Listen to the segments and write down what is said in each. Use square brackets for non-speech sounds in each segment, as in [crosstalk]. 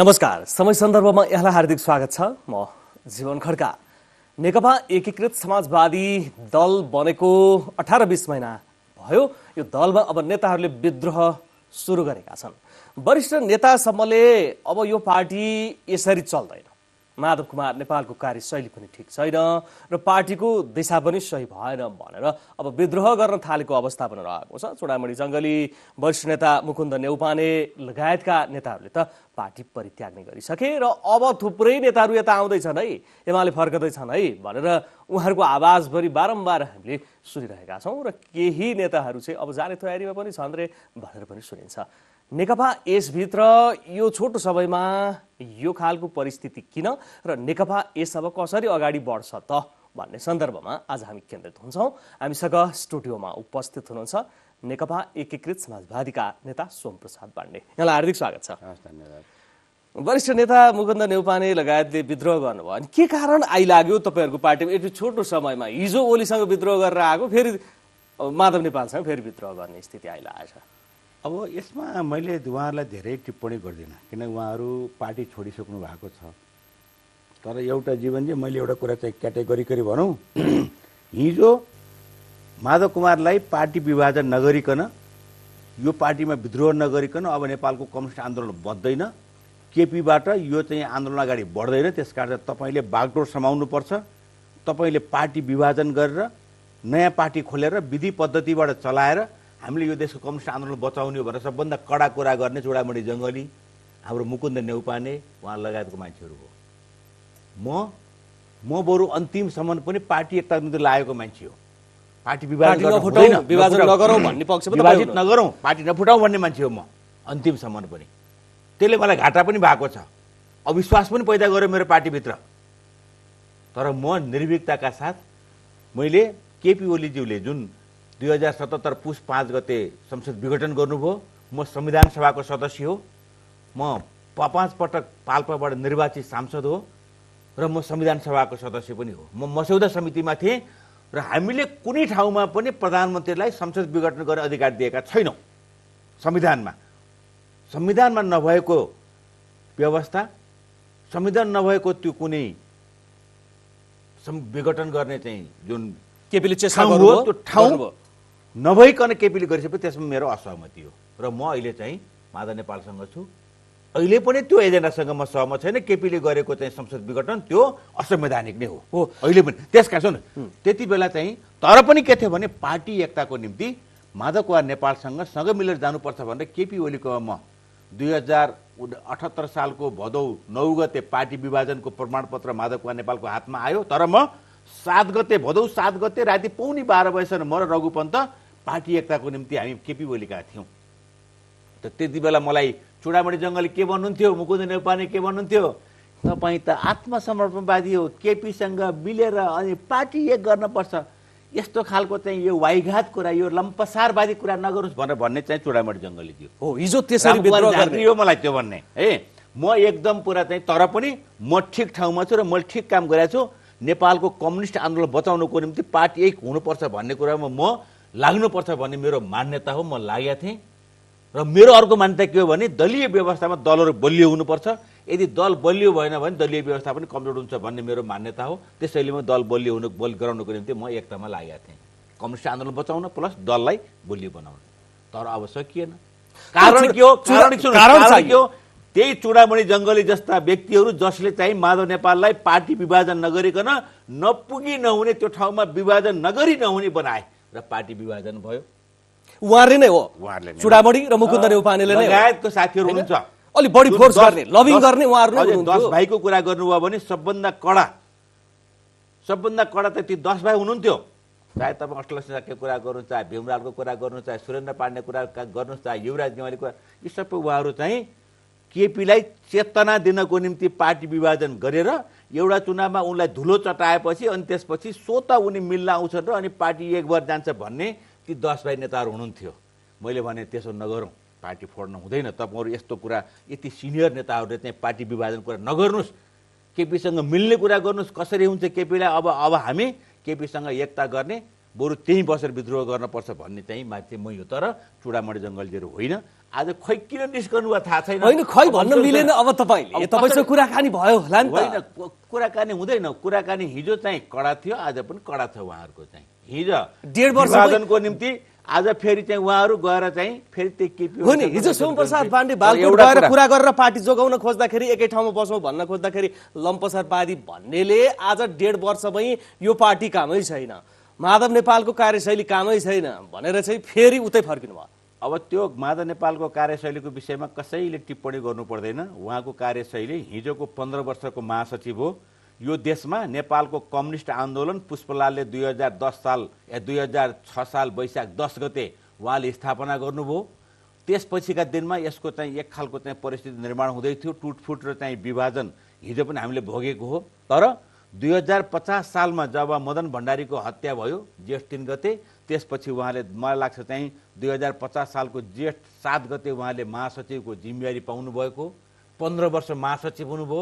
नमस्कार समय सन्दर्भमा यहाँलाई हार्दिक स्वागत छ म जीवन खड्का नेकपा एकीकृत समाजवादी दल बनेको अठार बिस महिना भयो यो दलमा अब नेताहरूले विद्रोह सुरु गरेका छन् वरिष्ठ नेतासम्मले अब यो पार्टी यसरी चल्दैन माधव कुमार नेपालको शैली पनि ठिक छैन र पार्टीको दिशा पनि सही भएन भनेर अब विद्रोह गर्न थालेको अवस्था पनि रहेको छ चुडामणि जङ्गली वरिष्ठ नेता मुकुन्द नेउपाने लगायतका नेताहरूले त पार्टी परित्याग्ने गरिसके र अब थुप्रै नेताहरू यता आउँदैछन् है एमाले फर्कँदैछन् है भनेर उहाँहरूको आवाजभरि बारम्बार हामीले सुनिरहेका छौँ र केही नेताहरू चाहिँ अब जाने तयारीमा पनि छन् रे भनेर पनि सुनिन्छ नेकपा यसभित्र यो छोटो समयमा यो खालको परिस्थिति किन र नेकपा यस अब कसरी अगाडि बढ्छ त भन्ने सन्दर्भमा आज हामी केन्द्रित हुन्छौँ हामीसँग स्टुडियोमा उपस्थित हुनुहुन्छ नेकपा एकीकृत समाजवादीका नेता सोमप्रसाद पाण्डे यहाँलाई हार्दिक स्वागत छ धन्यवाद वरिष्ठ नेता मुकुन्द नेउपाने लगायतले विद्रोह गर्नुभयो अनि के कारण आइलाग्यो तपाईँहरूको पार्टीमा यति छोटो समयमा हिजो ओलीसँग विद्रोह गरेर आएको फेरि माधव नेपालसँग फेरि विद्रोह गर्ने स्थिति छ अब यसमा मैले उहाँहरूलाई धेरै टिप्पणी गर्दिनँ किन उहाँहरू पार्टी छोडिसक्नु भएको छ तर एउटा जीवन चाहिँ मैले एउटा कुरा चाहिँ क्याटेगोरी गरी भनौँ [clears throat] हिजो माधव कुमारलाई पार्टी विभाजन नगरिकन यो पार्टीमा विद्रोह नगरिकन अब नेपालको कम्युनिस्ट आन्दोलन बढ्दैन केपीबाट यो चाहिँ आन्दोलन अगाडि बढ्दैन त्यस कारण तपाईँले बागडोर समाउनुपर्छ तपाईँले पार्टी विभाजन गरेर नयाँ पार्टी खोलेर विधि पद्धतिबाट चलाएर हामीले यो देशको कम्युनिस्ट आन्दोलन बचाउने हो भनेर सबभन्दा कडा कुरा गर्ने चुडामणी जङ्गली हाम्रो मुकुन्द नेउपाने उहाँ लगायतको मान्छेहरू हो म म बरु अन्तिमसम्म पनि पार्टी एकता निम्ति लागेको मान्छे हो पार्टी विभाजित नगरौँ पार्टी नफुटाउँ भन्ने मान्छे हो म अन्तिमसम्म पनि त्यसले मलाई घाटा पनि भएको छ अविश्वास पनि पैदा गर्यो मेरो पार्टीभित्र तर म निर्भीकताका साथ मैले केपी ओलीज्यूले जुन दुई हजार सतहत्तर पुष पाँच गते संसद विघटन गर्नुभयो म संविधान सभाको सदस्य हो म पाँच पटक पाल्पाबाट निर्वाचित सांसद हो र म संविधान सभाको सदस्य पनि हो म मस्यौदा समितिमा थिएँ र हामीले कुनै ठाउँमा पनि प्रधानमन्त्रीलाई संसद विघटन गर्ने अधिकार दिएका छैनौँ संविधानमा संविधानमा नभएको व्यवस्था संविधान नभएको त्यो कुनै विघटन गर्ने चाहिँ जुन केपीले चेष्टा गर्नुभयो त्यो ठाउँ नभइकन केपीले गरिसकेपछि त्यसमा मेरो असहमति हो र म अहिले चाहिँ माधव नेपालसँग छु अहिले पनि त्यो एजेन्डासँग म सहमत छैन केपीले गरेको चाहिँ संसद विघटन त्यो असंवैधानिक नै हो हो अहिले पनि त्यस कारण सुन त्यति बेला चाहिँ तर पनि के थियो भने पार्टी एकताको निम्ति माधव कुमार नेपालसँग सँगै मिलेर जानुपर्छ भनेर केपी ओलीको म दुई हजार अठहत्तर सालको भदौ नौ गते पार्टी विभाजनको प्रमाणपत्र माधव कुमार नेपालको हातमा आयो तर म सात गते भदौ सात गते राति पौनी बाह्र बजीसम्म म र रघुपन्त पार्टी एकताको निम्ति हामी केपी ओलीका थियौँ त त्यति बेला मलाई चुडामणी जङ्गली के भन्नुहुन्थ्यो मुकुन्द नेपाली के भन्नुहुन्थ्यो तपाईँ त आत्मसमर्पणवादी हो केपीसँग मिलेर अनि पार्टी एक गर्नुपर्छ यस्तो खालको चाहिँ यो वाइघात कुरा यो लम्पसारवादी कुरा नगरोस् भनेर भन्ने चाहिँ चुडामणी जङ्गली थियो हो हिजो त्यसरी हो मलाई त्यो भन्ने है म एकदम पुरा चाहिँ तर पनि म ठिक ठाउँमा छु र मैले ठिक काम गरेको छु नेपालको कम्युनिस्ट आन्दोलन बचाउनुको निम्ति पार्टी एक हुनुपर्छ भन्ने कुरामा म लाग्नुपर्छ भन्ने मेरो मान्यता हो म लागेको थिएँ र मेरो अर्को मान्यता के हो भने दलीय व्यवस्थामा दलहरू बलियो हुनुपर्छ यदि दल बलियो भएन भने दलीय व्यवस्था पनि कमजोर हुन्छ भन्ने मेरो मान्यता हो त्यसैले म दल बलियो हुनु बल गराउनुको निम्ति म एकतामा लागेको थिएँ कम्युनिस्ट आन्दोलन बचाउन प्लस दललाई बलियो बनाउन तर अब सकिएन कारण के हो कारण के हो त्यही चुडामणि जङ्गली जस्ता व्यक्तिहरू जसले चाहिँ माधव नेपाललाई पार्टी विभाजन नगरिकन नपुगी नहुने त्यो ठाउँमा विभाजन नगरी नहुने बनाए र पार्टी विभाजन भयो उहाँले नै हो चुडामणी र मुकुन्द नेपानेले नै लगायतको साथीहरू हुनुहुन्छ अलिक बढी फोर्स गर्ने लभिङ गर्ने उहाँहरू दस भाइको कुरा गर्नुभयो भने सबभन्दा कडा सबभन्दा कडा त ती दस भाइ हुनुहुन्थ्यो चाहे तपाईँ अष्टलक्ष्मीको कुरा गर्नु चाहे भीमरालको कुरा गर्नु चाहे सुरेन्द्र पाण्डे कुरा गर्नु चाहे युवराज गेवाली कुरा यी सबै उहाँहरू चाहिँ केपीलाई चेतना दिनको निम्ति पार्टी विभाजन गरेर एउटा चुनावमा उनलाई धुलो चटाएपछि अनि त्यसपछि स्वत उनी मिल्न आउँछन् र अनि पार्टी एकभर जान्छ भन्ने ती दस भाइ नेताहरू हुनुहुन्थ्यो मैले भने त्यसो नगरौँ पार्टी फोड्नु हुँदैन तपाईँहरू यस्तो कुरा यति सिनियर नेताहरूले चाहिँ पार्टी विभाजन कुरा नगर्नुहोस् केपीसँग मिल्ने कुरा गर्नुहोस् कसरी हुन्छ केपीलाई अब अब हामी केपीसँग एकता गर्ने बरु त्यहीँ बसेर विद्रोह गर्नुपर्छ भन्ने चाहिँ माथि म यो तर चुडामणी जङ्गलजीहरू होइन आज खै किन निस्कनु थाहा छैन होइन खै भन्न मिलेन अब तपाईँले तपाईँसँग कुराकानी भयो होला नि होइन कुराकानी हुँदैन कुराकानी हिजो चाहिँ कडा थियो आज पनि कडा छ उहाँहरूको चाहिँ हिजो डेढ वर्षको निम्ति आज फेरि चाहिँ उहाँहरू गएर चाहिँ फेरि त्यो केपी हो नि हिजो सोमप्रसाद पाण्डे बालकोट गएर कुरा गरेर पार्टी जोगाउन खोज्दाखेरि एकै ठाउँमा बसौँ भन्न खोज्दाखेरि लम्पसार भन्नेले आज डेढ वर्षमै यो पार्टी कामै छैन माधव नेपालको कार्यशैली कामै छैन भनेर चाहिँ फेरि उतै फर्किनु भयो अब त्यो माधव नेपालको कार्यशैलीको विषयमा कसैले टिप्पणी गर्नु पर्दैन उहाँको कार्यशैली हिजोको पन्ध्र वर्षको महासचिव हो यो देशमा नेपालको कम्युनिस्ट आन्दोलन पुष्पलालले दुई हजार दस साल या दुई हजार छ साल वैशाख दस गते उहाँले स्थापना गर्नुभयो त्यसपछिका दिनमा यसको चाहिँ एक खालको चाहिँ परिस्थिति निर्माण हुँदै थियो टुटफुट र चाहिँ विभाजन हिजो पनि हामीले भोगेको हो तर दुई हजार पचास सालमा जब मदन भण्डारीको हत्या भयो जेठ तिन गते त्यसपछि उहाँले मलाई लाग्छ चाहिँ दुई हजार पचास सालको जेठ सात गते उहाँले महासचिवको जिम्मेवारी पाउनुभएको पन्ध्र वर्ष महासचिव हुनुभयो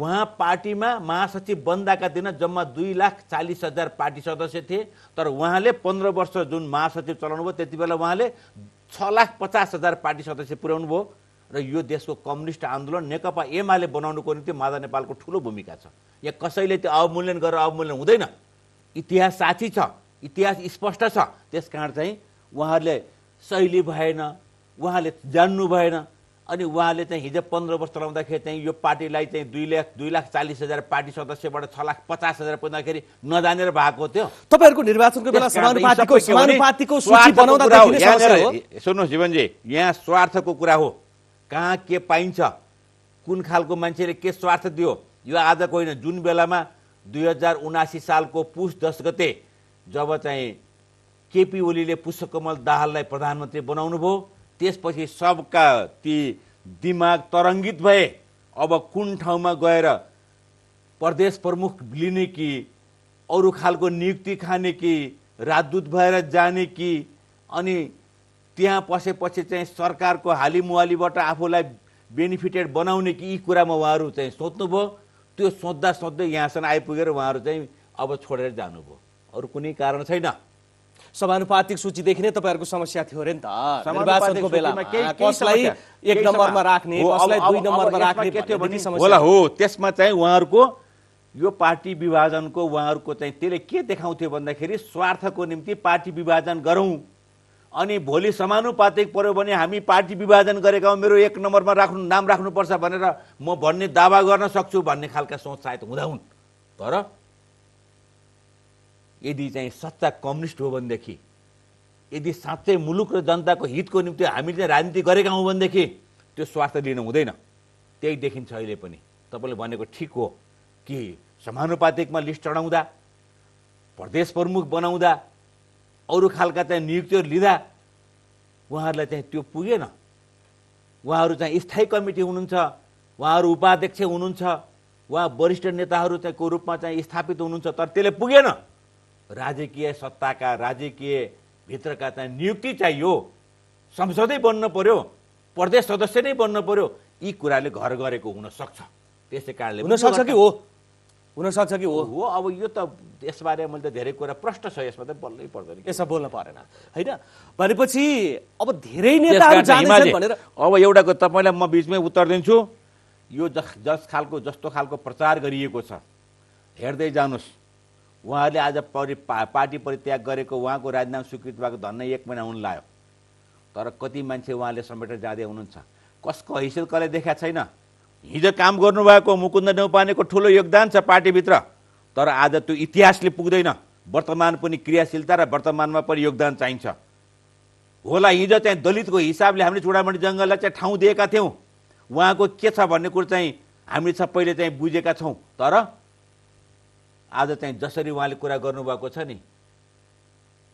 उहाँ पार्टीमा महासचिव बन्दाका दिन जम्मा दुई लाख चालिस हजार पार्टी सदस्य थिए तर उहाँले पन्ध्र वर्ष जुन महासचिव चलाउनु भयो त्यति बेला उहाँले छ लाख पचास हजार पार्टी सदस्य पुर्याउनु भयो र यो देशको कम्युनिस्ट आन्दोलन नेकपा एमाले बनाउनुको निम्ति माधव नेपालको ठुलो भूमिका छ यहाँ कसैले त्यो अवमूल्यन गरेर अवमूल्यन हुँदैन इतिहास साथी छ इतिहास स्पष्ट छ त्यस कारण चाहिँ उहाँहरूले शैली भएन उहाँले जान्नु भएन अनि उहाँले चाहिँ हिजो पन्ध्र वर्ष चलाउँदाखेरि चाहिँ यो पार्टीलाई चाहिँ दुई लाख दुई लाख चालिस हजार पार्टी सदस्यबाट छ लाख पचास हजार पुग्दाखेरि नजानेर भएको थियो तपाईँहरूको निर्वाचनको बेला सुन्नुहोस् जीवनजी यहाँ स्वार्थको कुरा हो कहाँ के पाइन्छ कुन खालको मान्छेले के स्वार्थ दियो यो आजको होइन जुन बेलामा दुई हजार उनासी सालको पुष दस गते जब चाहिँ केपी ओलीले पुष्पकमल दाहाललाई प्रधानमन्त्री बनाउनुभयो त्यसपछि सबका ती दिमाग तरङ्गित भए अब कुन ठाउँमा गएर प्रदेश प्रमुख लिने कि अरू खालको नियुक्ति खाने कि राजदूत भएर जाने कि अनि त्यहाँ पसेपछि चाहिँ सरकारको हालिमुहालीबाट आफूलाई बेनिफिटेड बनाउने कि यी कुरामा उहाँहरू चाहिँ सोध्नुभयो त्यो सोद्धा सोध्दै यहाँसम्म आइपुगेर उहाँहरू चाहिँ अब छोडेर जानुभयो अरू कुनै कारण छैन समानुपातिक सूचीदेखि नै तपाईँहरूको समस्या थियो अरे नि त निर्वाचनको बेलामा एक नम्बरमा राख्ने राख्ने होला हो त्यसमा चाहिँ उहाँहरूको यो पार्टी विभाजनको उहाँहरूको चाहिँ त्यसले के देखाउँथ्यो भन्दाखेरि स्वार्थको निम्ति पार्टी विभाजन गरौँ अनि भोलि समानुपातिक पऱ्यो भने हामी पार्टी विभाजन गरेका हौँ मेरो एक नम्बरमा राख्नु नाम राख्नुपर्छ भनेर म भन्ने दावा गर्न सक्छु भन्ने खालका सोच सायद हुँदा हुन् तर यदि चाहिँ सच्चा कम्युनिस्ट हो भनेदेखि यदि साँच्चै मुलुक र जनताको हितको निम्ति हामीले चाहिँ राजनीति गरेका हौँ भनेदेखि त्यो स्वास्थ्य लिनु हुँदैन त्यही देखिन्छ अहिले पनि तपाईँले भनेको ठिक हो कि समानुपातिकमा लिस्ट चढाउँदा प्रदेश प्रमुख बनाउँदा अरू खालका चाहिँ नियुक्तिहरू लिँदा उहाँहरूलाई चाहिँ त्यो पुगेन उहाँहरू चाहिँ स्थायी कमिटी हुनुहुन्छ उहाँहरू उपाध्यक्ष हुनुहुन्छ उहाँ वरिष्ठ नेताहरू चाहिँ को रूपमा चाहिँ स्थापित हुनुहुन्छ तर त्यसले पुगेन राजकीय सत्ताका राजकीय भित्रका चाहिँ नियुक्ति चाहियो संसदै बन्न पर्यो प्रदेश सदस्य नै बन्न पर्यो यी कुराले घर गरेको हुनसक्छ त्यसै कारणले हुनसक्छ कि हो हुनसक्छ कि हो हो अब यो त यसबारे मैले त धेरै कुरा प्रष्ट छ यसमा त बोल्नै पर्दैन यसमा बोल्न परेन होइन भनेपछि अब धेरै नेताहरू भनेर अब एउटा तपाईँलाई म बिचमै उत्तर दिन्छु यो जस जस खालको जस्तो खालको प्रचार गरिएको छ हेर्दै जानुहोस् उहाँहरूले आज परि पार्टी परित्याग गरेको उहाँको राजीनामा स्वीकृत भएको धन्नै एक महिना हुन लाग्यो तर कति मान्छे उहाँले समेटेर जाँदै हुनुहुन्छ कसको हैसियत कसले देखाएको छैन हिजो काम गर्नुभएको मुकुन्द नेउपानेको ठुलो योगदान छ पार्टीभित्र तर आज त्यो इतिहासले पुग्दैन वर्तमान पनि क्रियाशीलता र वर्तमानमा पनि योगदान चाहिन्छ होला हिजो चाहिँ दलितको हिसाबले हामीले चुडामणी जङ्गललाई चाहिँ ठाउँ दिएका थियौँ उहाँको के छ भन्ने कुरो चाहिँ हामीले सबैले चाहिँ बुझेका छौँ तर आज चाहिँ जसरी उहाँले कुरा गर्नुभएको छ नि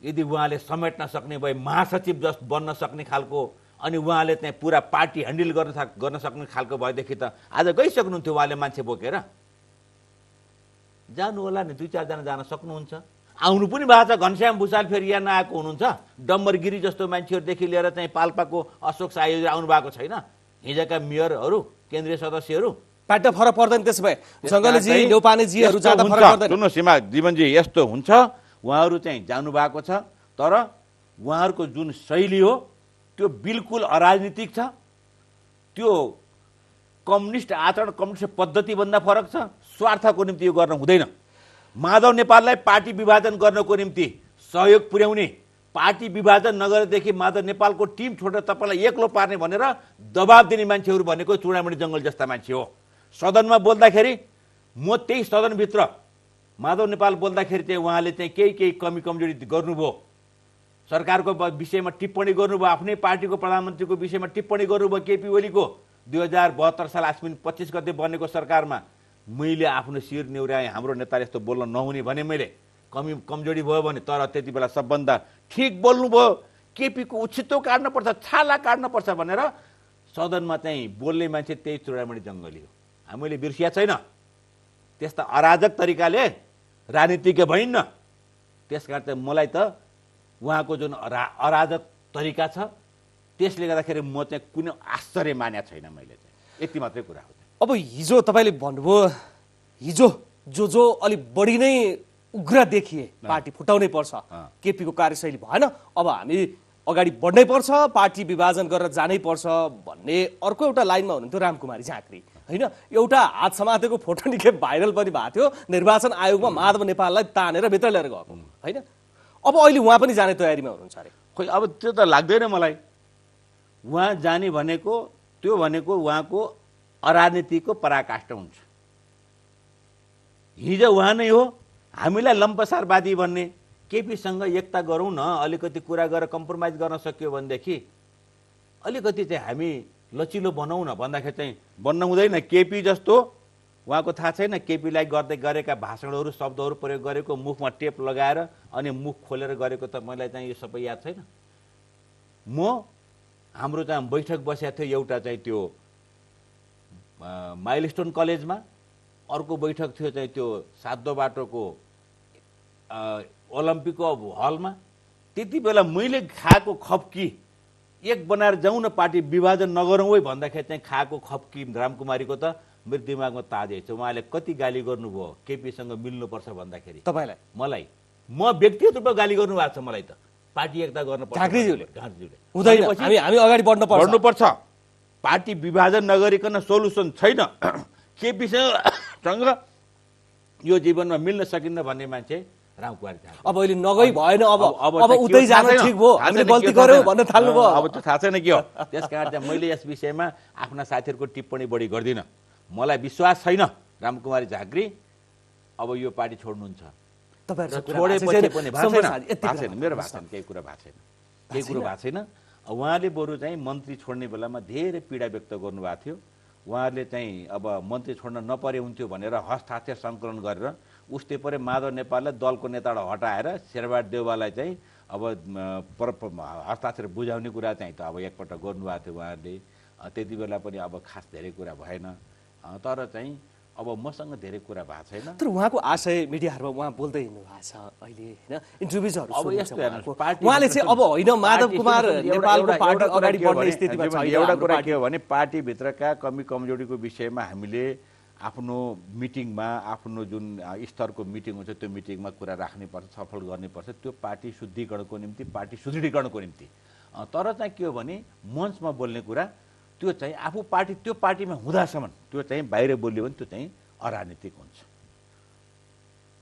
यदि उहाँले समेट्न सक्ने भए महासचिव जस बन्न सक्ने खालको अनि उहाँले चाहिँ पुरा पार्टी ह्यान्डल गर्न गर्न सक्ने खालको भएदेखि त आज गइसक्नुहुन्थ्यो उहाँले मान्छे बोकेर जानु होला नि दुई चारजना जान सक्नुहुन्छ आउनु पनि भएको छ घनश्याम भुषाल फेरि यहाँ नआएको हुनुहुन्छ डम्बरगिरी जस्तो मान्छेहरूदेखि लिएर चाहिँ पाल्पाको अशोक साईहरू आउनु भएको छैन हिजोका मेयरहरू केन्द्रीय सदस्यहरू पार्टी फरक पर्दैन त्यसो भए जङ्गलजी न्यौपानेजीहरू जाँदा फरक पर्दैन सुन्नुहोस् सीमा जीवनजी यस्तो हुन्छ उहाँहरू चाहिँ जानुभएको छ तर उहाँहरूको जुन शैली हो त्यो बिल्कुल अराजनीतिक छ त्यो कम्युनिस्ट आचरण कम्युनिस्ट पद्धतिभन्दा फरक छ स्वार्थको निम्ति यो गर्न हुँदैन माधव नेपाललाई पार्टी विभाजन गर्नको निम्ति सहयोग पुर्याउने पार्टी विभाजन नगरेदेखि माधव नेपालको टिम छोडेर तपाईँलाई एक्लो पार्ने भनेर दबाब दिने मान्छेहरू भनेको चुडामणी जङ्गल जस्ता मान्छे हो सदनमा बोल्दाखेरि म त्यही सदनभित्र माधव नेपाल बोल्दाखेरि चाहिँ उहाँले चाहिँ केही केही कमी कमजोरी गर्नुभयो सरकारको विषयमा टिप्पणी गर्नुभयो आफ्नै पार्टीको प्रधानमन्त्रीको विषयमा टिप्पणी गर्नुभयो केपी ओलीको दुई हजार बहत्तर साल आश्विन पच्चिस गते बनेको सरकारमा मैले आफ्नो शिर न्युराएँ हाम्रो नेताले यस्तो बोल्न नहुने भने मैले कमी कमजोरी भयो भने तर त्यति बेला सबभन्दा ठिक बोल्नुभयो केपीको उछितो काट्नुपर्छ छाला काट्नुपर्छ भनेर सदनमा चाहिँ बोल्ने मान्छे त्यही चुडामणी जङ्गली हो मैले बिर्सिया छैन त्यस्ता अराजक तरिकाले राजनीतिज्ञ भइन्न त्यस कारण चाहिँ मलाई त उहाँको जुन अरा अराजक तरिका छ त्यसले गर्दाखेरि म चाहिँ कुनै आश्चर्य मान्या छैन मैले चाहिँ यति मात्रै कुरा हो अब हिजो तपाईँले भन्नुभयो हिजो जो जो अलिक बढी नै उग्र देखिए पार्टी फुटाउनै पर्छ केपीको कार्यशैली भएन अब हामी अगाडि बढ्नै पर्छ पार्टी विभाजन गरेर जानै पर्छ भन्ने अर्को एउटा लाइनमा हुनुहुन्थ्यो रामकुमारी झाँक्री होइन एउटा हात समातेको फोटो निकै भाइरल पनि भएको थियो निर्वाचन आयोगमा माधव नेपाललाई तानेर भित्र लिएर गएको होइन अब अहिले उहाँ पनि जाने तयारीमा हुनुहुन्छ अरे खोइ अब त्यो त लाग्दैन मलाई उहाँ जाने भनेको त्यो भनेको उहाँको अराजनीतिको पराकाष्ठ हुन्छ हिजो उहाँ नै हो हामीलाई लम्पसारवादी भन्ने केपीसँग एकता गरौँ न अलिकति कुरा गरेर कम्प्रोमाइज गर्न सक्यो भनेदेखि अलिकति चाहिँ हामी लचिलो बनाउन भन्दाखेरि चाहिँ बन्न हुँदैन केपी जस्तो उहाँको थाहा छैन केपीलाई गर्दै गरेका भाषणहरू शब्दहरू प्रयोग गरेको मुखमा टेप लगाएर अनि मुख खोलेर गरेको त मलाई चाहिँ यो सबै याद छैन म हाम्रो चाहिँ बैठक बसेको थियो एउटा चाहिँ त्यो माइलस्टोन कलेजमा अर्को बैठक थियो चाहिँ त्यो सातो बाटोको ओलम्पिकको हलमा त्यति बेला मैले खाएको खप्की एक बनाएर जाउँ न पार्टी विभाजन नगरौँ है भन्दाखेरि चाहिँ खाएको खप्की रामकुमारीको त मेरो दिमागमा ताजै छ उहाँले कति गाली गर्नुभयो केपीसँग मिल्नुपर्छ भन्दाखेरि तपाईँलाई मलाई म व्यक्तिगत रूपमा गाली गर्नु भएको छ मलाई त पार्टी एकता गर्न पर्छ पार्टी विभाजन नगरिकन सोल्युसन छैन [clears throat] केपीसँग [clears throat] यो जीवनमा मिल्न सकिन्न भन्ने मान्छे अब अहिले नगई भएन अब अब उतै जान ठिक भयो हामीले गल्ती गर्यौँ भन्न थाल्नुभयो अब त थाहा छैन के हो त्यस कारण चाहिँ मैले यस विषयमा आफ्ना साथीहरूको टिप्पणी बढी गर्दिनँ मलाई विश्वास छैन रामकुमारी झाँक्री अब यो पार्टी छोड्नुहुन्छ मेरो छैन केही कुरा भएको छैन केही कुरो भएको छैन उहाँले बरु चाहिँ मन्त्री छोड्ने बेलामा धेरै पीडा व्यक्त गर्नुभएको थियो उहाँहरूले चाहिँ अब मन्त्री छोड्न नपरे हुन्थ्यो भनेर हस्ताक्षर सङ्कलन गरेर उस्तै परे माधव नेपाललाई दलको नेताबाट हटाएर शेरबहादुर देउवालाई चाहिँ अब पर हस्ताक्षर बुझाउने कुरा चाहिँ त अब एकपल्ट गर्नुभएको थियो उहाँहरूले त्यति बेला पनि अब खास धेरै कुरा भएन तर चाहिँ अब मसँग धेरै कुरा भएको छैन तर उहाँको आशय मिडियाहरूमा उहाँ बोल्दै हिँड्नु भएको छ अहिले होइन इन्टरभ्युजहरू अब यस्तो उहाँले चाहिँ अब होइन माधव कुमार नेपालको पार्टी अगाडि बढ्ने स्थितिमा एउटा कुरा के हो भने पार्टीभित्रका कमी कमजोरीको विषयमा हामीले आफ्नो मिटिङमा आफ्नो जुन स्तरको मिटिङ हुन्छ त्यो मिटिङमा कुरा राख्नैपर्छ छलफल गर्नैपर्छ त्यो पार्टी शुद्धिकरणको निम्ति पार्टी सुदृढीकरणको निम्ति तर चाहिँ के हो भने मञ्चमा बोल्ने कुरा त्यो चाहिँ आफू पार्टी त्यो पार्टीमा हुँदासम्म त्यो चाहिँ बाहिर बोल्यो भने त्यो चाहिँ अराजनीतिक हुन्छ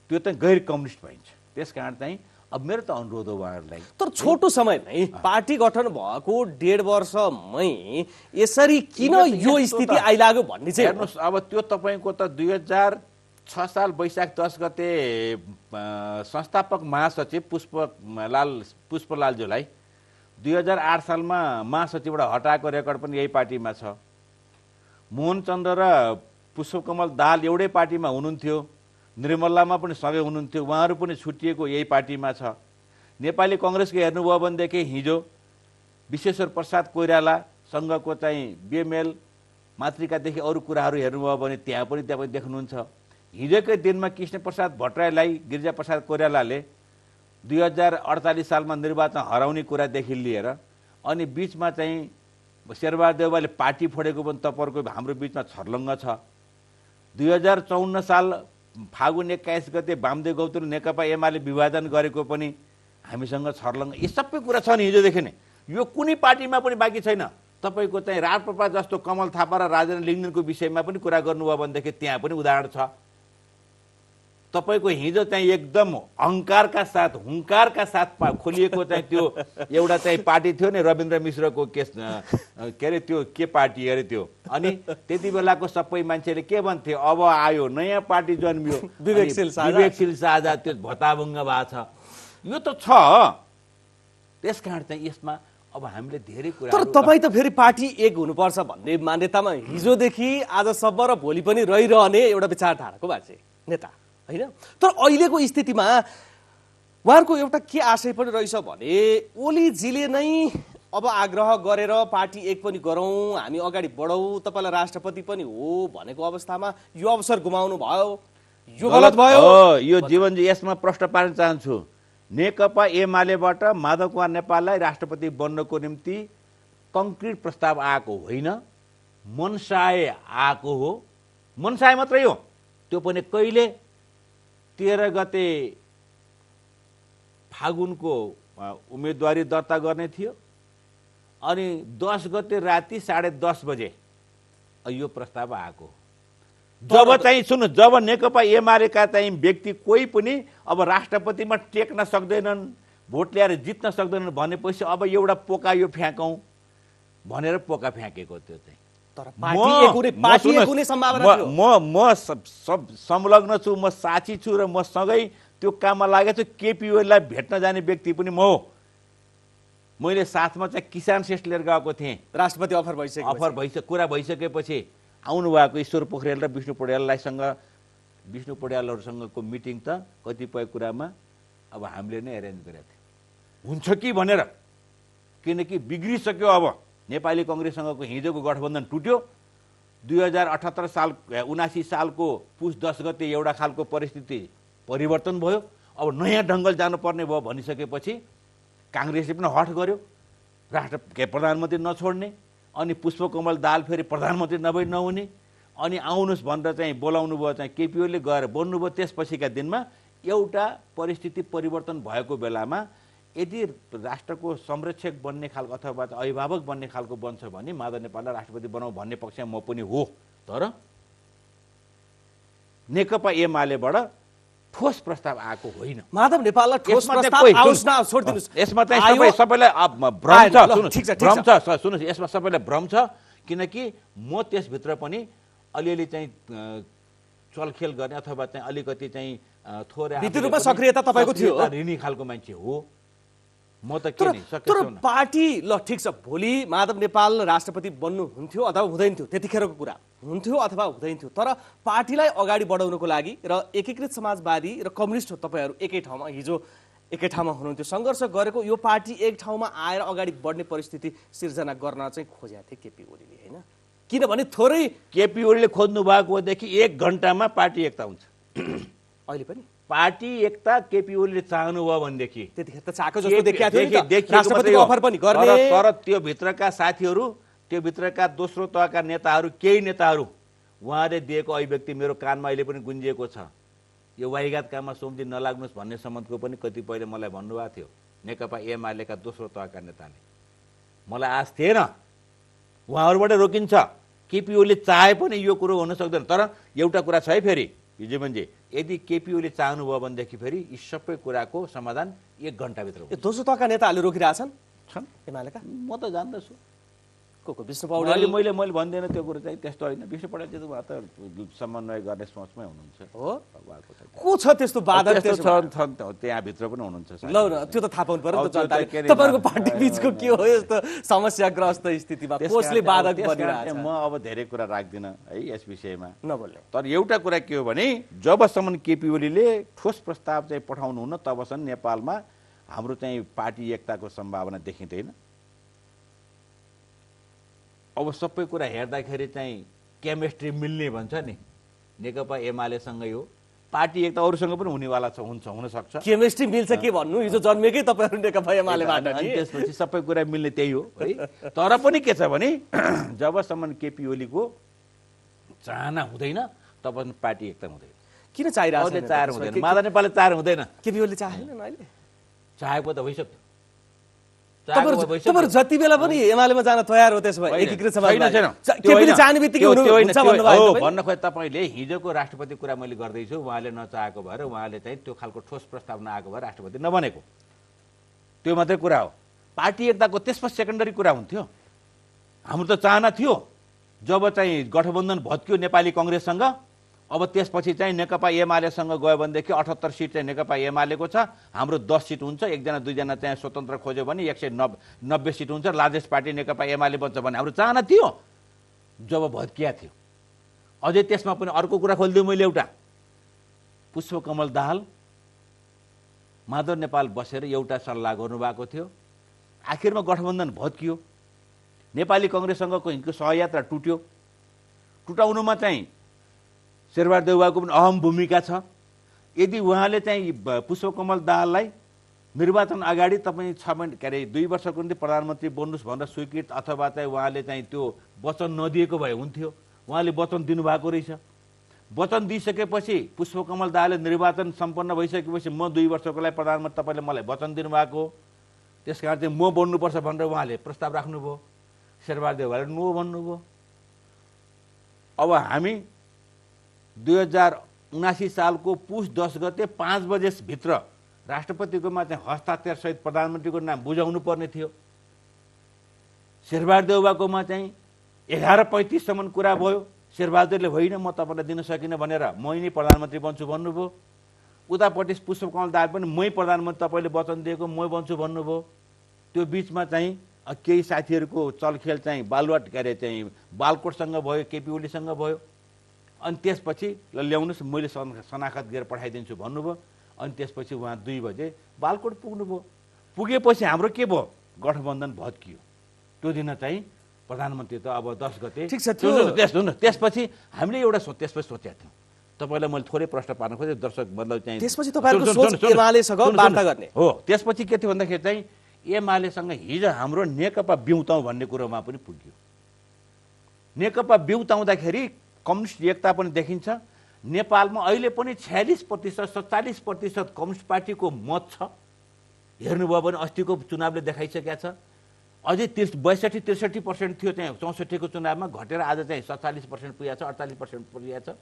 त्यो चाहिँ गैर कम्युनिस्ट भइन्छ त्यस कारण चाहिँ अब मेरो त अनुरोध हो उहाँहरूलाई तर छोटो समयमै पार्टी गठन भएको डेढ वर्षमै यसरी किन यो स्थिति आइलाग्यो भन्ने चाहिँ हेर्नुहोस् अब त्यो तपाईँको त दुई हजार छ साल वैशाख दस गते संस्थापक महासचिव पुष्पलाल पुष्पलालज्यूलाई दुई हजार आठ सालमा महासचिवबाट हटाएको रेकर्ड पनि यही पार्टीमा छ मोहनचन्द्र र पुष्पकमल दाल एउटै पार्टीमा हुनुहुन्थ्यो निर्मलामा पनि सँगै हुनुहुन्थ्यो उहाँहरू पनि छुट्टिएको यही पार्टीमा छ नेपाली कङ्ग्रेसको हेर्नुभयो भनेदेखि हिजो विश्वेश्वर प्रसाद कोइरालासँगको चाहिँ बिएमएल मातृकादेखि अरू कुराहरू हेर्नुभयो भने त्यहाँ पनि त्यहाँ पनि देख्नुहुन्छ हिजोकै दिनमा कृष्ण प्रसाद भट्टराईलाई गिरिजाप्रसाद कोइरालाले दुई हजार अडचालिस सालमा निर्वाचन हराउने कुरादेखि लिएर अनि बिचमा चाहिँ देवालले पार्टी फोडेको पनि तपाईँहरूको हाम्रो बिचमा छर्लङ्ग छ दुई हजार चौन्न साल फागुन एक्काइस गते वामदेव गौतम नेकपा एमाले विभाजन गरेको पनि हामीसँग छर्लङ यी सबै कुरा छ नि हिजोदेखि नै यो कुनै पार्टीमा पनि बाँकी छैन तपाईँको चाहिँ राजप्रपा जस्तो कमल थापा र राजेन्द्र लिङ्गनको विषयमा पनि कुरा गर्नुभयो भनेदेखि त्यहाँ पनि उदाहरण छ तपाईँको हिजो चाहिँ एकदम अहङ्कारका साथ हुङ्कारका साथ खोलिएको चाहिँ त्यो [laughs] एउटा चाहिँ पार्टी थियो नि रविन्द्र मिश्रको केस के अरे त्यो के पार्टी अरे त्यो अनि त्यति बेलाको सबै मान्छेले के भन्थे अब आयो नयाँ पार्टी जन्मियो विवेकशील विवेकशील साझा त्यो भत्ताभुङ्ग भएको छ यो त छ त्यस कारण चाहिँ यसमा अब हामीले धेरै कुरा तर तपाईँ त फेरि पार्टी एक हुनुपर्छ भन्ने मान्यतामा हिजोदेखि आजसम्म र भोलि पनि रहिरहने एउटा विचारधाराको मान्छे नेता होइन तर अहिलेको स्थितिमा उहाँहरूको एउटा के आशय पनि रहेछ भने ओलीजीले नै अब आग्रह गरेर पार्टी एक पनि गरौँ हामी अगाडि बढौँ तपाईँलाई राष्ट्रपति पनि हो भनेको अवस्थामा यो अवसर गुमाउनु भयो यो गलत भयो यो जीवनजी यसमा प्रश्न पार्न चाहन्छु नेकपा एमालेबाट माधव कुमार नेपाललाई राष्ट्रपति बन्नको निम्ति कङ्क्रिट प्रस्ताव आएको होइन मनसाय आएको हो मनसाय मात्रै हो त्यो पनि कहिले तेह्र गते फागुनको उम्मेदवारी दर्ता गर्ने थियो अनि दस गते राति साढे दस बजे यो प्रस्ताव आएको जब चाहिँ सुन्नु जब नेकपा एमालेका चाहिँ व्यक्ति कोही पनि अब राष्ट्रपतिमा टेक्न सक्दैनन् भोट ल्याएर जित्न सक्दैनन् भनेपछि अब एउटा पोका यो फ्याँकौँ भनेर पोका फ्याँकेको त्यो चाहिँ तर म म संलग्न छु म साथी छु र म सँगै त्यो काममा लागेको छु केपिओलाई भेट्न जाने व्यक्ति पनि म हो मैले साथमा चाहिँ किसान श्रेष्ठ लिएर गएको थिएँ राष्ट्रपति अफर भइसक्यो अफर भइसक्यो कुरा भइसकेपछि आउनुभएको ईश्वर पोखरेल र विष्णु पौड्याललाईसँग विष्णु पौड्यालहरूसँगको मिटिङ त कतिपय कुरामा अब हामीले नै एरेन्ज गरेको थियौँ हुन्छ कि भनेर किनकि बिग्रिसक्यो अब नेपाली कङ्ग्रेससँगको हिजोको गठबन्धन टुट्यो दुई हजार अठहत्तर साल उनासी सालको पुस दस गते एउटा खालको परिस्थिति परिवर्तन भयो अब नयाँ ढङ्गल जानुपर्ने भयो भनिसकेपछि काङ्ग्रेसले पनि हट गर्यो राष्ट्र के प्रधानमन्त्री नछोड्ने अनि पुष्पकमल दाल फेरि प्रधानमन्त्री नभई नहुने अनि आउनुहोस् भनेर चाहिँ बोलाउनु भयो चाहिँ केपिओले गएर बोल्नुभयो त्यसपछिका दिनमा एउटा परिस्थिति परिवर्तन भएको बेलामा यदि राष्ट्रको संरक्षक बन्ने खालको अथवा अभिभावक बन्ने खालको बन्छ भने माधव नेपाललाई राष्ट्रपति बनाऊ भन्ने पक्षमा म पनि हो तर नेकपा एमालेबाट ठोस प्रस्ताव आएको होइन माधव नेपाललाई यसमा सबैलाई भ्रम छ सुन्नुहोस् यसमा सबैलाई भ्रम छ किनकि म त्यसभित्र पनि अलिअलि चाहिँ चलखेल गर्ने अथवा चाहिँ अलिकति चाहिँ थोरै सक्रियता तपाईँको थियो ऋणी खालको मान्छे हो म त तर, तर पार्टी ल ठिक छ भोलि माधव नेपाल राष्ट्रपति बन्नुहुन्थ्यो अथवा हुँदैन थियो त्यतिखेरको कुरा हुन्थ्यो अथवा हुँदैन थियो तर पार्टीलाई अगाडि बढाउनको लागि र एकीकृत समाजवादी र कम्युनिस्ट हो तपाईँहरू एकै ठाउँमा हिजो एकै ठाउँमा हुनुहुन्थ्यो सङ्घर्ष गरेको यो पार्टी एक ठाउँमा आएर अगाडि बढ्ने परिस्थिति सिर्जना गर्न चाहिँ खोजेका थिए केपी ओलीले होइन किनभने थोरै केपी ओलीले खोज्नु भएकोदेखि एक घन्टामा पार्टी एकता हुन्छ अहिले पनि पार्टी एकता केपी ओलीले चाहनुभयो भनेदेखि तर त्यो भित्रका साथीहरू त्यो भित्रका दोस्रो तहका नेताहरू केही नेताहरू उहाँले दिएको अभिव्यक्ति मेरो कानमा अहिले पनि गुन्जिएको छ यो वाहिघात काममा सोम्ची नलाग्नुहोस् भन्ने सम्बन्धको पनि कतिपयले मलाई भन्नुभएको थियो नेकपा एमालेका दोस्रो तहका नेताले मलाई आश थिएन उहाँहरूबाटै रोकिन्छ केपी ओलीले चाहे पनि यो कुरो हुन सक्दैन तर एउटा कुरा छ है फेरि हिजो म्हणजे यदि केपिओले चाहनुभयो भनेदेखि फेरि यी सबै कुराको समाधान एक घन्टाभित्र दोस्रो तहका नेताहरूले रोकिरहेछन् छन् एमालेका म त जान्दछु को को विष्णु पौडेल मैले मैले भन्दैन त्यो कुरो चाहिँ त्यस्तो होइन विष्णु पौडेल चाहिँ उहाँ त समन्वय गर्ने सोचमै हुनुहुन्छ हो को छ त्यस्तो बाधा त्यहाँभित्र पनि हुनुहुन्छ ल त्यो त थाहा पाउनु पर्यो तपाईँहरूको पार्टी बिचको के हो यस्तो समस्याग्रस्त स्थितिमा कसले बाधक बनिरहेको म अब धेरै कुरा राख्दिनँ है यस विषयमा नबोल्ने तर एउटा कुरा के हो भने जबसम्म केपी ओलीले ठोस प्रस्ताव चाहिँ पठाउनुहुन्न तबसम्म नेपालमा हाम्रो चाहिँ पार्टी एकताको सम्भावना देखिँदैन अब सबै कुरा हेर्दाखेरि चाहिँ केमिस्ट्री मिल्ने भन्छ नि नेकपा एमालेसँगै हो पार्टी एक त अरूसँग पनि हुनेवाला छ हुन्छ हुनसक्छ केमिस्ट्री मिल्छ के भन्नु हिजो जन्मेकै तपाईँहरू नेकपा एमालेबाट त्यसपछि सबै कुरा मिल्ने त्यही हो है तर पनि के छ भने [clears throat] जबसम्म केपी ओलीको चाहना हुँदैन तब पार्टी एकदम हुँदैन किन चाहिरहेको चार हुँदैन माधव नेपालले चार हुँदैन केपी ओली चाहेन चाहेको त भइसक्यो तपाईँहरू जति बेला पनि एमालेमा जान तयार हो त्यसो भए एकीकृत भन्न खोजे तपाईँले हिजोको राष्ट्रपति कुरा मैले गर्दैछु उहाँले नचाहेको भएर उहाँले चाहिँ त्यो खालको ठोस प्रस्ताव नआएको भएर राष्ट्रपति नबनेको त्यो मात्रै कुरा हो पार्टी एकताको त्यसमा सेकेन्डरी कुरा हुन्थ्यो हाम्रो त चाहना थियो जब चाहिँ गठबन्धन भत्कियो नेपाली कङ्ग्रेससँग अब त्यसपछि चाहिँ नेकपा एमालेसँग गयो भनेदेखि अठहत्तर सिट चाहिँ नेकपा एमालेको छ हाम्रो दस सिट हुन्छ एकजना दुईजना चाहिँ स्वतन्त्र खोज्यो भने एक सय नब नब्बे सिट हुन्छ लार्जेस्ट पार्टी नेकपा एमाले बन्छ भने हाम्रो चाहना थियो जब भत्किया थियो अझै त्यसमा पनि अर्को कुरा खोलिदिउँ मैले एउटा पुष्पकमल दाहाल माधव नेपाल बसेर एउटा सल्लाह गर्नुभएको थियो आखिरमा गठबन्धन भत्कियो नेपाली कङ्ग्रेससँगको हिँडको सहयात्रा टुट्यो टुटाउनुमा चाहिँ देउबाको पनि अहम भूमिका छ यदि उहाँले चाहिँ पुष्पकमल दाहाललाई निर्वाचन अगाडि तपाईँ छ महिना के अरे दुई वर्षको निम्ति प्रधानमन्त्री बन्नुहोस् भनेर स्वीकृत अथवा चाहिँ उहाँले चाहिँ त्यो वचन नदिएको भए हुन्थ्यो उहाँले वचन दिनुभएको रहेछ वचन दिइसकेपछि पुष्पकमल दाहालले निर्वाचन सम्पन्न भइसकेपछि म दुई वर्षको लागि प्रधानमन्त्री तपाईँले मलाई वचन दिनुभएको त्यस कारण चाहिँ म बन्नुपर्छ भनेर उहाँले प्रस्ताव राख्नुभयो शेरबहादुर पनि नो भन्नुभयो अब हामी दुई हजार उनासी सालको पुस दस गते पाँच बजेभित्र राष्ट्रपतिकोमा चाहिँ हस्ताक्षरसहित प्रधानमन्त्रीको नाम बुझाउनु पर्ने थियो शेरबहादुर देउबाकोमा चाहिँ एघार पैँतिससम्म कुरा भयो शेरबहादुरले होइन म तपाईँलाई दिन सकिनँ भनेर मै नै प्रधानमन्त्री बन्छु भन्नुभयो उतापट्टि पुष्पकमल दाल पनि मै प्रधानमन्त्री तपाईँले वचन दिएको मै बन्छु भन्नुभयो त्यो बिचमा चाहिँ केही साथीहरूको चलखेल चाहिँ बालुवाट के अरे चाहिँ बालकोटसँग भयो केपी ओलीसँग भयो अनि त्यसपछि ल ल्याउनुहोस् मैले सनाखत गरेर पठाइदिन्छु भन्नुभयो अनि त्यसपछि उहाँ दुई बजे बालकोट पुग्नुभयो पुगेपछि हाम्रो के भयो गठबन्धन भत्कियो त्यो दिन चाहिँ प्रधानमन्त्री त अब दस गते ठिक छ त्यसपछि हामीले एउटा सो त्यसपछि सोचेका थियौँ तपाईँलाई मैले थोरै प्रश्न पार्न खोजेँ दर्शक मतलब चाहिँ त्यसपछि गर्ने हो त्यसपछि के थियो भन्दाखेरि चाहिँ एमालेसँग हिजो हाम्रो नेकपा बिउताउँ भन्ने कुरोमा पनि पुग्यो नेकपा बिउताउँदाखेरि कम्युनिस्ट एकता पनि देखिन्छ नेपालमा अहिले पनि छ्यालिस प्रतिशत सत्तालिस प्रतिशत कम्युनिस्ट पार्टीको मत छ हेर्नुभयो भने अस्तिको चुनावले देखाइसकेका छ अझै त्रिस बैसठी त्रिसठी पर्सेन्ट थियो त्यहाँ चौसठीको चुनावमा घटेर आज चाहिँ सत्तालिस पर्सेन्ट पुगेको छ अडचालिस पर्सेन्ट पुगेको छ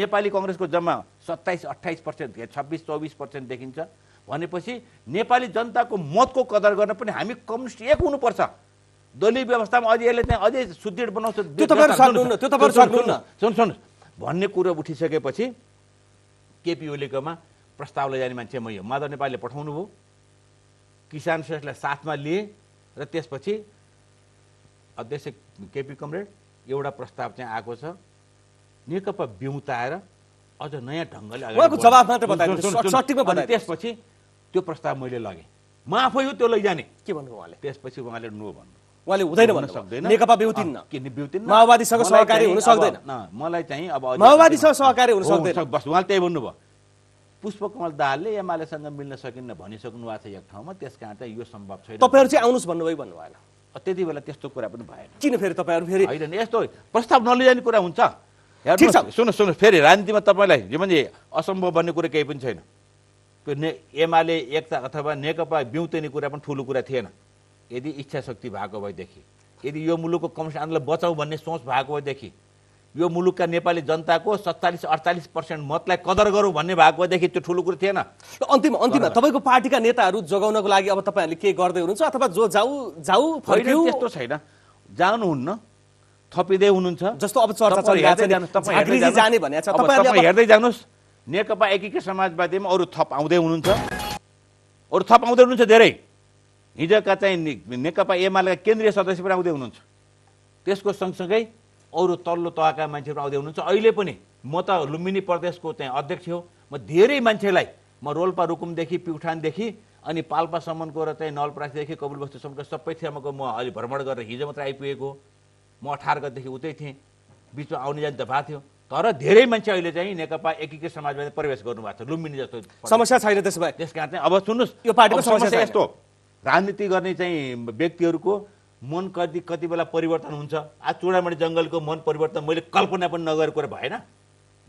नेपाली कङ्ग्रेसको जम्मा सत्ताइस अट्ठाइस पर्सेन्ट छब्बिस चौबिस पर्सेन्ट देखिन्छ भनेपछि नेपाली जनताको मतको कदर गर्न पनि हामी कम्युनिस्ट एक हुनुपर्छ दलीय व्यवस्थामा अझै यसले चाहिँ अझै सुदृढ बनाउँछ त्यो तपाईँहरू सुन सुन भन्ने कुरो उठिसकेपछि केपी ओलीकोमा प्रस्ताव लैजाने मान्छे म यो माधव नेपालले पठाउनु भयो किसान श्रेष्ठलाई साथमा लिएँ र त्यसपछि अध्यक्ष केपी कमरेड एउटा प्रस्ताव चाहिँ आएको छ नेकपा बिउताएर अझ नयाँ ढङ्गले त्यसपछि त्यो प्रस्ताव मैले लगेँ म आफै हो त्यो लैजाने के भन्नुभयो उहाँले त्यसपछि उहाँले नो भन्नु उहाँले हुँदैन सक्दैन नेकपा बेहुतिन्न माओवादीसँग सहकारी हुन सक्दैन मलाई चाहिँ अब माओवादीसँग सहकारी हुन सक्दैन बस उहाँले त्यही भन्नुभयो पुष्पकमल दाहालले एमालेसँग मिल्न सकिन्न भनिसक्नु भएको छ एक ठाउँमा त्यस कारण चाहिँ यो सम्भव छैन तपाईँहरू चाहिँ आउनुहोस् भन्नुभयो भन्नु भएन त्यति बेला त्यस्तो कुरा पनि भएन किन फेरि तपाईँहरू फेरि होइन यस्तो प्रस्ताव नलिजाने कुरा हुन्छ ठिक छ सुन्नुहोस् सुन्नुहोस् फेरि राजनीतिमा तपाईँलाई यो भने असम्भव भन्ने कुरा केही पनि छैन त्यो ने एमाले एकता अथवा नेकपा बिउतिने कुरा पनि ठुलो कुरा थिएन यदि इच्छा शक्ति भएको भएदेखि यदि यो मुलुकको कम्युनिस्ट आन्दोलन बचाउ भन्ने सोच भएको भएदेखि यो मुलुकका नेपाली जनताको सत्तालिस अडतालिस पर्सेन्ट मतलाई कदर गरौँ भन्ने भएको भएदेखि त्यो ठुलो कुरो थिएन अन्तिम अन्तिममा तपाईँको पार्टीका नेताहरू जोगाउनको लागि अब तपाईँहरूले के गर्दै हुनुहुन्छ अथवा जो जाऊ जाऊ त्यस्तो छैन जानुहुन्न थपिँदै हुनुहुन्छ जस्तो अब चर्चा जाने हेर्दै जानुहोस् नेकपा एकीकृत समाजवादीमा अरू थप आउँदै हुनुहुन्छ अरू थप आउँदै हुनुहुन्छ धेरै हिजोका चाहिँ नेकपा एमालेका केन्द्रीय सदस्य पनि आउँदै हुनुहुन्छ त्यसको सँगसँगै अरू तल्लो तहका मान्छेहरू आउँदै हुनुहुन्छ अहिले पनि म त लुम्बिनी प्रदेशको चाहिँ अध्यक्ष हो म धेरै मान्छेलाई म रोल्पा रुकुमदेखि प्युठानदेखि अनि पाल्पासम्मको र चाहिँ नलप्रासीदेखि कपिलवस्तुसम्मको सबै ठाउँको म अहिले भ्रमण गरेर हिजो मात्र आइपुगेको म अठार गतिदेखि उतै थिएँ बिचमा आउने जाने त भएको थियो तर धेरै मान्छे अहिले चाहिँ नेकपा एकीकृत समाजमा प्रवेश गर्नुभएको छ लुम्बिनी जस्तो समस्या छैन त्यसो भए त्यस कारण चाहिँ अब सुन्नुहोस् यो पार्टीको समस्या यस्तो राजनीति गर्ने चाहिँ व्यक्तिहरूको मन कति कति बेला परिवर्तन हुन्छ आज चुडामणि जङ्गलको मन परिवर्तन मैले कल्पना पनि नगरेको कुरा भएन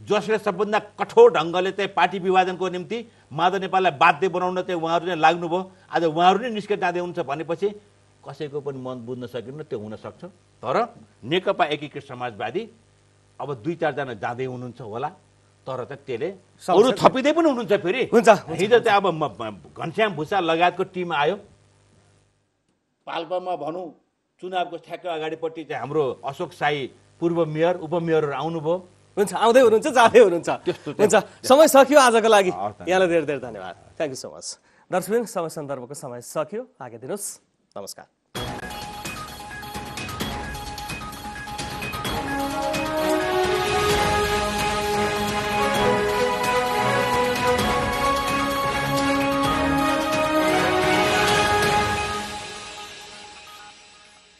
जसले सबभन्दा कठोर ढङ्गले चाहिँ पार्टी विभाजनको निम्ति माधव नेपाललाई बाध्य बनाउन चाहिँ उहाँहरू नै लाग्नुभयो आज उहाँहरू नै निस्केर जाँदै हुन्छ भनेपछि कसैको पनि मन बुझ्न सकिन्न त्यो हुनसक्छ तर नेकपा एकीकृत समाजवादी अब दुई चारजना जाँदै हुनुहुन्छ होला तर त त्यसले अरू थपिँदै पनि हुनुहुन्छ फेरि हिजो चाहिँ अब घनश्याम भूषा लगायतको टिम आयो पाल्पामा भनौँ चुनावको ठ्याक्क अगाडिपट्टि चाहिँ हाम्रो अशोक साई पूर्व मेयर उपमेयरहरू आउनुभयो हुन्छ आउँदै हुनुहुन्छ जाँदै हुनुहुन्छ हुन्छ समय सकियो आजको लागि यहाँलाई धेरै धेरै धन्यवाद थ्याङ्क यू सो मच दर्शक समय सन्दर्भको समय सकियो आगे दिनुहोस् नमस्कार